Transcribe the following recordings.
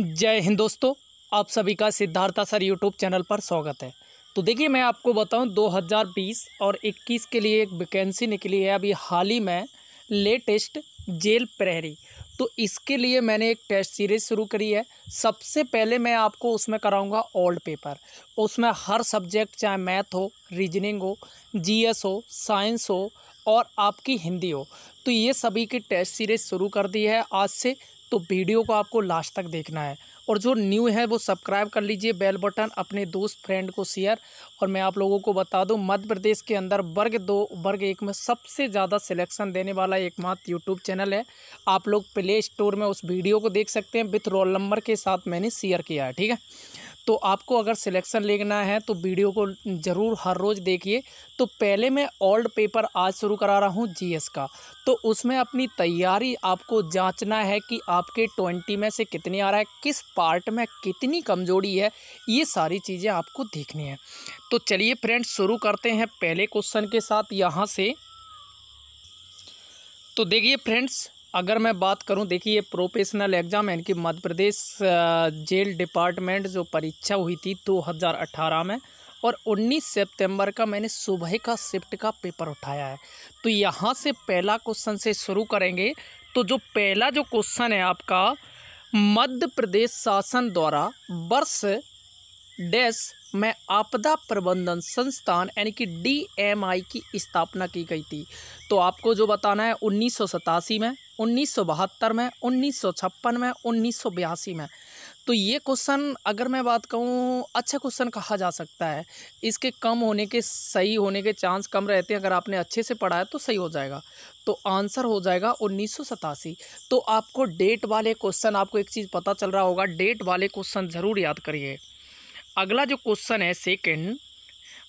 जय हिंद दोस्तों आप सभी का सिद्धार्था सर यूट्यूब चैनल पर स्वागत है तो देखिए मैं आपको बताऊं 2020 और 21 के लिए एक वैकेंसी निकली है अभी हाल ही में लेटेस्ट जेल प्रहरी तो इसके लिए मैंने एक टेस्ट सीरीज शुरू करी है सबसे पहले मैं आपको उसमें कराऊंगा ओल्ड पेपर उसमें हर सब्जेक्ट चाहे मैथ हो रीजनिंग हो जी हो साइंस हो और आपकी हिंदी हो तो ये सभी की टेस्ट सीरीज शुरू कर दी है आज से तो वीडियो को आपको लास्ट तक देखना है और जो न्यू है वो सब्सक्राइब कर लीजिए बेल बटन अपने दोस्त फ्रेंड को शेयर और मैं आप लोगों को बता दूं मध्य प्रदेश के अंदर वर्ग दो वर्ग एक में सबसे ज़्यादा सिलेक्शन देने वाला एकमात्र यूट्यूब चैनल है आप लोग प्ले स्टोर में उस वीडियो को देख सकते हैं विथ रोल नंबर के साथ मैंने शेयर किया है ठीक है तो आपको अगर सिलेक्शन लेना है तो वीडियो को ज़रूर हर रोज़ देखिए तो पहले मैं ओल्ड पेपर आज शुरू करा रहा हूँ जीएस का तो उसमें अपनी तैयारी आपको जांचना है कि आपके ट्वेंटी में से कितने आ रहा है किस पार्ट में कितनी कमजोरी है ये सारी चीज़ें आपको देखनी है तो चलिए फ्रेंड्स शुरू करते हैं पहले क्वेश्चन के साथ यहाँ से तो देखिए फ्रेंड्स अगर मैं बात करूं देखिए ये प्रोफेशनल एग्ज़ाम यानी कि मध्य प्रदेश जेल डिपार्टमेंट जो परीक्षा हुई थी 2018 में और 19 सितंबर का मैंने सुबह का शिफ्ट का पेपर उठाया है तो यहाँ से पहला क्वेश्चन से शुरू करेंगे तो जो पहला जो क्वेश्चन है आपका मध्य प्रदेश शासन द्वारा वर्ष डैश में आपदा प्रबंधन संस्थान यानी कि डीएमआई की स्थापना की गई थी तो आपको जो बताना है उन्नीस में उन्नीस में उन्नीस में उन्नीस में तो ये क्वेश्चन अगर मैं बात कहूँ अच्छा क्वेश्चन कहा जा सकता है इसके कम होने के सही होने के चांस कम रहते हैं अगर आपने अच्छे से पढ़ा है तो सही हो जाएगा तो आंसर हो जाएगा उन्नीस तो आपको डेट वाले क्वेश्चन आपको एक चीज़ पता चल रहा होगा डेट वाले क्वेश्चन ज़रूर याद करिए अगला जो क्वेश्चन है सेकंड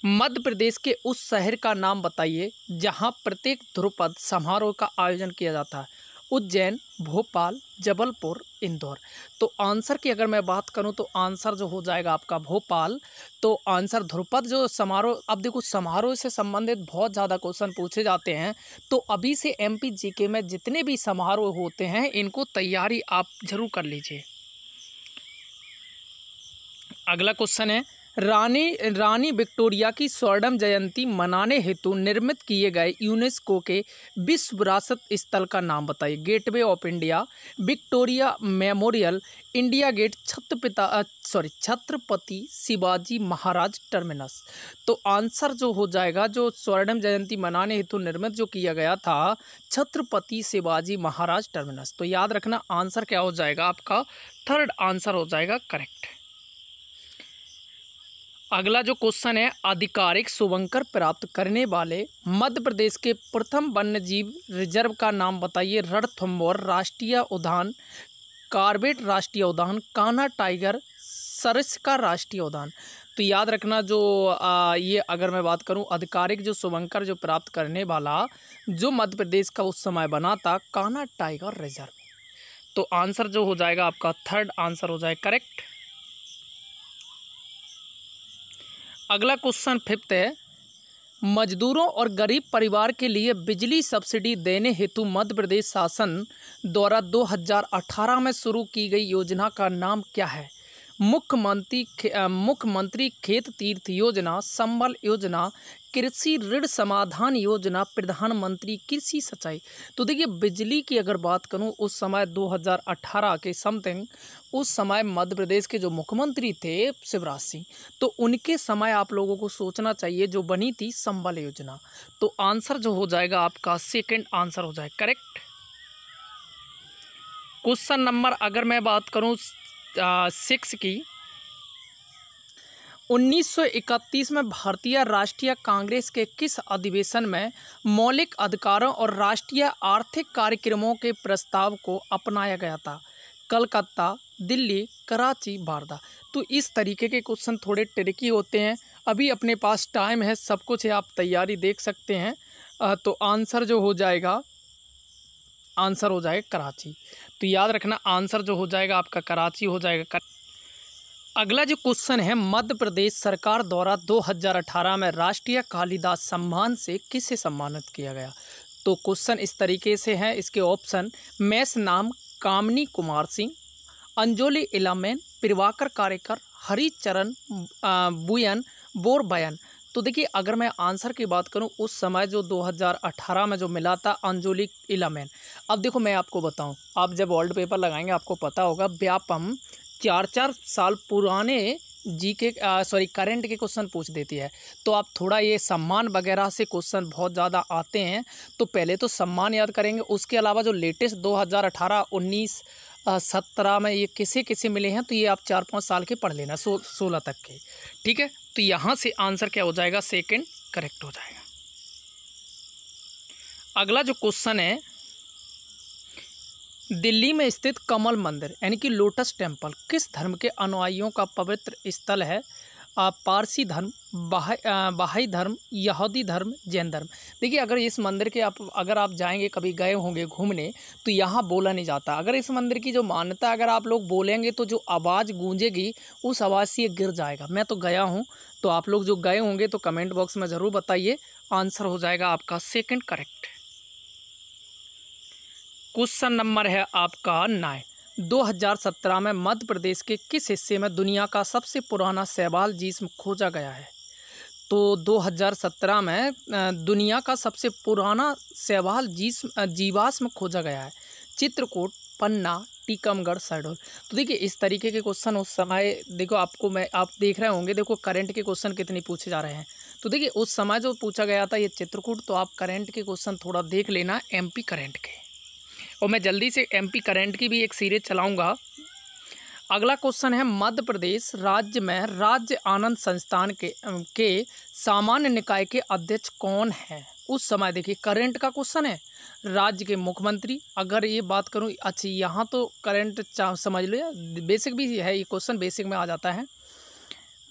मध्य प्रदेश के उस शहर का नाम बताइए जहां प्रत्येक ध्रुपद समारोह का आयोजन किया जाता है उज्जैन भोपाल जबलपुर इंदौर तो आंसर की अगर मैं बात करूं तो आंसर जो हो जाएगा आपका भोपाल तो आंसर ध्रुपद जो समारोह अब देखो समारोह से संबंधित बहुत ज़्यादा क्वेश्चन पूछे जाते हैं तो अभी से एमपी जीके में जितने भी समारोह होते हैं इनको तैयारी आप जरूर कर लीजिए अगला क्वेश्चन है रानी रानी विक्टोरिया की स्वर्णम जयंती मनाने हेतु निर्मित किए गए यूनेस्को के विश्व विरासत स्थल का नाम बताइए gateway of India Victoria Memorial India Gate छत्रपिता सॉरी छत्रपति शिवाजी महाराज टर्मिनस तो आंसर जो हो जाएगा जो स्वर्णम जयंती मनाने हेतु निर्मित जो किया गया था छत्रपति शिवाजी महाराज टर्मिनस तो याद रखना आंसर क्या हो जाएगा आपका थर्ड आंसर हो जाएगा करेक्ट अगला जो क्वेश्चन है आधिकारिक शुभंकर प्राप्त करने वाले मध्य प्रदेश के प्रथम वन्य जीव रिजर्व का नाम बताइए रणथम्बोर राष्ट्रीय उद्यान कार्बेट राष्ट्रीय उद्यान कान्हा टाइगर सरस का राष्ट्रीय उद्यान तो याद रखना जो आ, ये अगर मैं बात करूं आधिकारिक जो शुभंकर जो प्राप्त करने वाला जो मध्य प्रदेश का उस समय बना था कान्हा टाइगर रिजर्व तो आंसर जो हो जाएगा आपका थर्ड आंसर हो जाएगा करेक्ट अगला क्वेश्चन फिफ्थ है मजदूरों और गरीब परिवार के लिए बिजली सब्सिडी देने हेतु मध्य प्रदेश शासन द्वारा 2018 में शुरू की गई योजना का नाम क्या है मुख्यमंत्री मुख्यमंत्री खेत तीर्थ योजना संबल योजना कृषि ऋण समाधान योजना प्रधानमंत्री कृषि सिंचाई तो देखिए बिजली की अगर बात करूं उस समय 2018 के समथिंग उस समय मध्य प्रदेश के जो मुख्यमंत्री थे शिवराज सिंह तो उनके समय आप लोगों को सोचना चाहिए जो बनी थी संबल योजना तो आंसर जो हो जाएगा आपका सेकेंड आंसर हो जाएगा करेक्ट क्वेश्चन नंबर अगर मैं बात करूँ सिक्स की 1931 में भारतीय राष्ट्रीय कांग्रेस के किस अधिवेशन में मौलिक अधिकारों और राष्ट्रीय आर्थिक कार्यक्रमों के प्रस्ताव को अपनाया गया था कलकत्ता दिल्ली कराची बारदा तो इस तरीके के क्वेश्चन थोड़े ट्रिकी होते हैं अभी अपने पास टाइम है सब कुछ है आप तैयारी देख सकते हैं तो आंसर जो हो जाएगा आंसर हो जाएगा कराची तो याद रखना आंसर जो हो जाएगा आपका कराची हो जाएगा कर अगला जो क्वेश्चन है मध्य प्रदेश सरकार द्वारा 2018 में राष्ट्रीय कालिदास सम्मान से किसे सम्मानित किया गया तो क्वेश्चन इस तरीके से है इसके ऑप्शन मैस नाम कामनी कुमार सिंह अंजोली इलामैन प्रभाकर कारेकर हरिचरण बुयन बोरबयन तो देखिए अगर मैं आंसर की बात करूं उस समय जो 2018 में जो मिला था अंजोली इलामैन अब देखो मैं आपको बताऊं आप जब वर्ल्ड पेपर लगाएंगे आपको पता होगा व्यापम चार चार साल पुराने जी के सॉरी करंट के क्वेश्चन पूछ देती है तो आप थोड़ा ये सम्मान वगैरह से क्वेश्चन बहुत ज़्यादा आते हैं तो पहले तो सम्मान याद करेंगे उसके अलावा जो लेटेस्ट 2018 उन्नीस सत्रह में ये किसे किसे मिले हैं तो ये आप चार पाँच साल के पढ़ लेना सो सोलह तक के ठीक है तो यहाँ से आंसर क्या हो जाएगा सेकेंड करेक्ट हो जाएगा अगला जो क्वेश्चन है दिल्ली में स्थित कमल मंदिर यानी कि लोटस टेम्पल किस धर्म के अनुयायियों का पवित्र स्थल है पारसी धर्म बाहाई बाहाई धर्म यहूदी धर्म जैन धर्म देखिए अगर इस मंदिर के आप अगर आप जाएंगे कभी गए होंगे घूमने तो यहाँ बोला नहीं जाता अगर इस मंदिर की जो मान्यता अगर आप लोग बोलेंगे तो जो आवाज़ गूंजेगी उस आवाज़ से ये गिर जाएगा मैं तो गया हूँ तो आप लोग जो गए होंगे तो कमेंट बॉक्स में ज़रूर बताइए आंसर हो जाएगा आपका सेकेंड करेक्ट क्वेश्चन नंबर है आपका नाइन 2017 में मध्य प्रदेश के किस हिस्से में दुनिया का सबसे पुराना शैवाल जिसम खोजा गया है तो 2017 में दुनिया का सबसे पुराना शैवाल जिसम जीवाश्म खोजा गया है चित्रकूट पन्ना टीकमगढ़ शहडोल तो देखिए इस तरीके के क्वेश्चन उस समय देखो आपको मैं आप देख रहे होंगे देखो करंट के क्वेश्चन कितने पूछे जा रहे हैं तो देखिए उस समय जो पूछा गया था ये चित्रकूट तो आप करंट के क्वेश्चन थोड़ा देख लेना एमपी करंट के और मैं जल्दी से एमपी करंट की भी एक सीरीज चलाऊँगा अगला क्वेश्चन है मध्य प्रदेश राज्य में राज्य आनंद संस्थान के के सामान्य निकाय के अध्यक्ष कौन है उस समय देखिए करंट का क्वेश्चन है राज्य के मुख्यमंत्री अगर ये बात करूँ अच्छी यहाँ तो करंट समझ लो या बेसिक भी है ये क्वेश्चन बेसिक में आ जाता है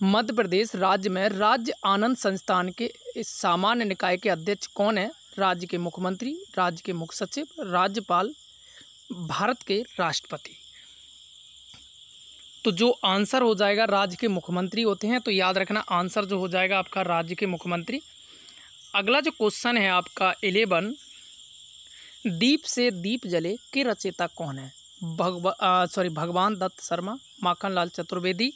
मध्य प्रदेश राज्य में राज्य आनंद संस्थान के इस सामान्य निकाय के अध्यक्ष कौन है राज्य के मुख्यमंत्री राज्य के मुख्य सचिव राज्यपाल भारत के राष्ट्रपति तो जो आंसर हो जाएगा राज्य के मुख्यमंत्री होते हैं तो याद रखना आंसर जो हो जाएगा आपका राज्य के मुख्यमंत्री अगला जो क्वेश्चन है आपका इलेवन दीप से दीप जले के रचेता कौन है भगवा सॉरी भगवान दत्त शर्मा माखनलाल चतुर्वेदी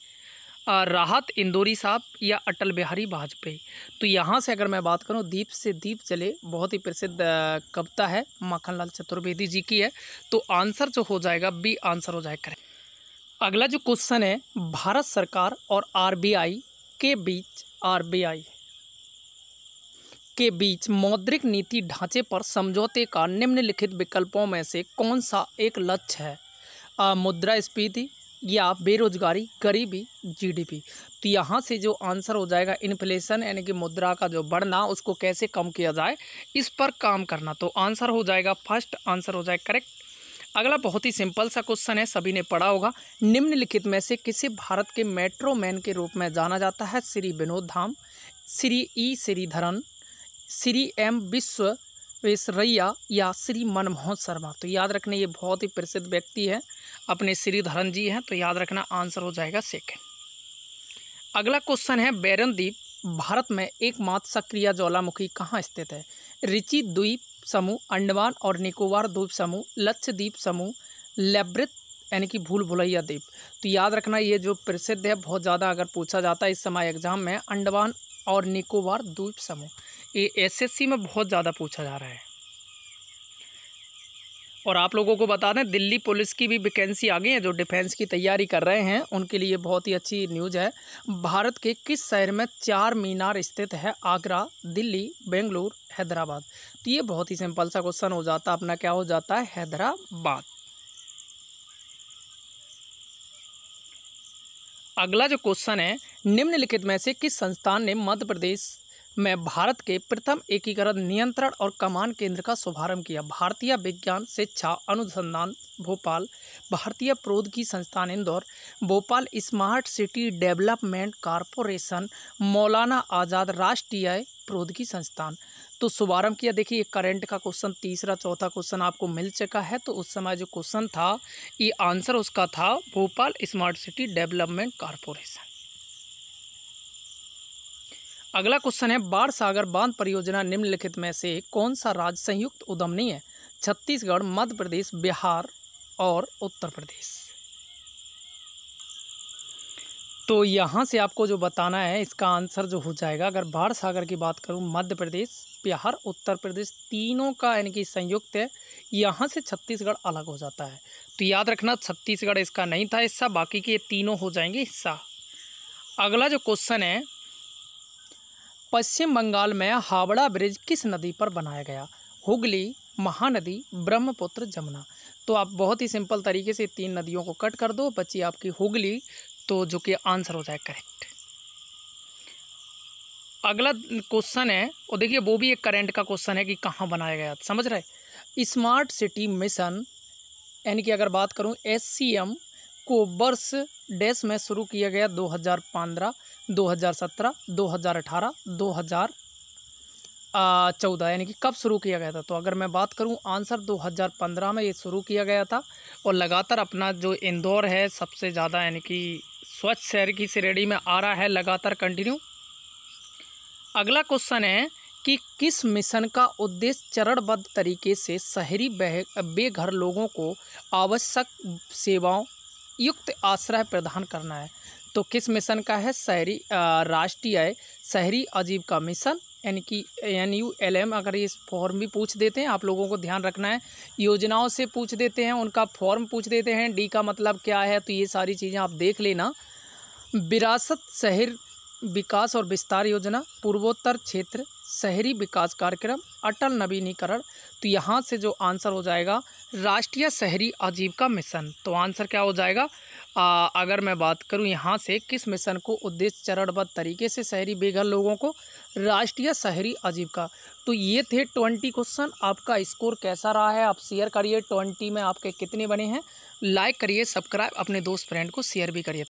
राहत इंदौरी साहब या अटल बिहारी वाजपेयी तो यहाँ से अगर मैं बात करूँ दीप से दीप जले बहुत ही प्रसिद्ध कविता है माखनलाल चतुर्वेदी जी की है तो आंसर जो हो जाएगा बी आंसर हो जाएगा करें अगला जो क्वेश्चन है भारत सरकार और आरबीआई के बीच आरबीआई के बीच मौद्रिक नीति ढांचे पर समझौते का निम्नलिखित विकल्पों में से कौन सा एक लक्ष्य है मुद्रास्फीति या बेरोजगारी गरीबी जीडीपी तो यहाँ से जो आंसर हो जाएगा इन्फ्लेशन यानी कि मुद्रा का जो बढ़ना उसको कैसे कम किया जाए इस पर काम करना तो आंसर हो जाएगा फर्स्ट आंसर हो जाएगा करेक्ट अगला बहुत ही सिंपल सा क्वेश्चन है सभी ने पढ़ा होगा निम्नलिखित में से किसे भारत के मेट्रो मैन के रूप में जाना जाता है Shri Vinod Dham Shri E Sreedharan Shri M Visvesvaraya या श्री मनमोहन शर्मा तो याद रखने ये बहुत ही प्रसिद्ध व्यक्ति है अपने श्रीधरन जी हैं तो याद रखना आंसर हो जाएगा सेकेंड अगला क्वेश्चन है बैरन द्वीप भारत में एकमात्र सक्रिय ज्वालामुखी कहाँ स्थित है रिचि द्वीप समूह अंडमान और निकोबार द्वीप समूह लक्षद्वीप समूह लेब्रित यानी कि भूल भुलैया द्वीप तो याद रखना ये जो प्रसिद्ध है बहुत ज़्यादा अगर पूछा जाता है इस समय एग्जाम में अंडमान और निकोबार द्वीप समूह ये एसएससी में बहुत ज़्यादा पूछा जा रहा है और आप लोगों को बता दें दिल्ली पुलिस की भी वैकेंसी आ गई है जो डिफेंस की तैयारी कर रहे हैं उनके लिए बहुत ही अच्छी न्यूज़ है भारत के किस शहर में चार मीनार स्थित है आगरा दिल्ली बेंगलुरु हैदराबाद तो ये बहुत ही सिंपल सा क्वेश्चन हो जाता है अपना क्या हो जाता है हैदराबाद अगला जो क्वेश्चन है निम्नलिखित में से किस संस्थान ने मध्य प्रदेश में भारत के प्रथम एकीकरण नियंत्रण और कमान केंद्र का शुभारंभ किया भारतीय विज्ञान शिक्षा अनुसंधान भोपाल भारतीय प्रौद्योगिकी संस्थान Indore Bhopal smart city development corporation Maulana Azad राष्ट्रीय प्रौद्योगिकी संस्थान तो शुभारंभ किया देखिए करंट का क्वेश्चन तीसरा चौथा क्वेश्चन आपको मिल चुका है तो उस समय जो क्वेश्चन था ये आंसर उसका था Bhopal smart city development corporation अगला क्वेश्चन है बाढ़ सागर बांध परियोजना निम्नलिखित में से कौन सा राज्य संयुक्त उद्यम नहीं है छत्तीसगढ़ मध्य प्रदेश बिहार और उत्तर प्रदेश तो यहाँ से आपको जो बताना है इसका आंसर जो हो जाएगा अगर बाढ़ सागर की बात करूँ मध्य प्रदेश बिहार उत्तर प्रदेश तीनों का यानी कि संयुक्त है यहाँ से छत्तीसगढ़ अलग हो जाता है तो याद रखना छत्तीसगढ़ इसका नहीं था हिस्सा बाकी के ये तीनों हो जाएंगे हिस्सा अगला जो क्वेश्चन है पश्चिम बंगाल में हावड़ा ब्रिज किस नदी पर बनाया गया हुगली महानदी ब्रह्मपुत्र जमुना तो आप बहुत ही सिंपल तरीके से तीन नदियों को कट कर दो बची आपकी हुगली तो जो कि आंसर हो जाए करेक्ट अगला क्वेश्चन है और देखिए वो भी एक करंट का क्वेश्चन है कि कहाँ बनाया गया समझ रहे स्मार्ट सिटी मिशन यानी कि अगर बात करूँ एस को वर्ष डैश में शुरू किया गया 2015, 2017, 2018, 2014 यानी कि कब शुरू किया गया था तो अगर मैं बात करूं आंसर 2015 में ये शुरू किया गया था और लगातार अपना जो इंदौर है सबसे ज़्यादा यानी कि स्वच्छ शहर की श्रेणी में आ रहा है लगातार कंटिन्यू अगला क्वेश्चन है कि किस मिशन का उद्देश्य चरणबद्ध तरीके से शहरी बेघर लोगों को आवश्यक सेवाओं युक्त आश्रय प्रदान करना है तो किस मिशन का है शहरी राष्ट्रीय शहरी आजीविका मिशन यानी कि एन यू एल एम अगर ये फॉर्म भी पूछ देते हैं आप लोगों को ध्यान रखना है योजनाओं से पूछ देते हैं उनका फॉर्म पूछ देते हैं डी का मतलब क्या है तो ये सारी चीज़ें आप देख लेना विरासत शहर विकास और विस्तार योजना पूर्वोत्तर क्षेत्र शहरी विकास कार्यक्रम अटल नवीनीकरण तो यहाँ से जो आंसर हो जाएगा राष्ट्रीय शहरी आजीविका मिशन तो आंसर क्या हो जाएगा आ, अगर मैं बात करूँ यहाँ से किस मिशन को उद्देश्य चरणबद्ध तरीके से शहरी बेघर लोगों को राष्ट्रीय शहरी आजीविका तो ये थे ट्वेंटी क्वेश्चन आपका स्कोर कैसा रहा है आप शेयर करिए ट्वेंटी में आपके कितने बने हैं लाइक करिए सब्सक्राइब अपने दोस्त फ्रेंड को शेयर भी करिए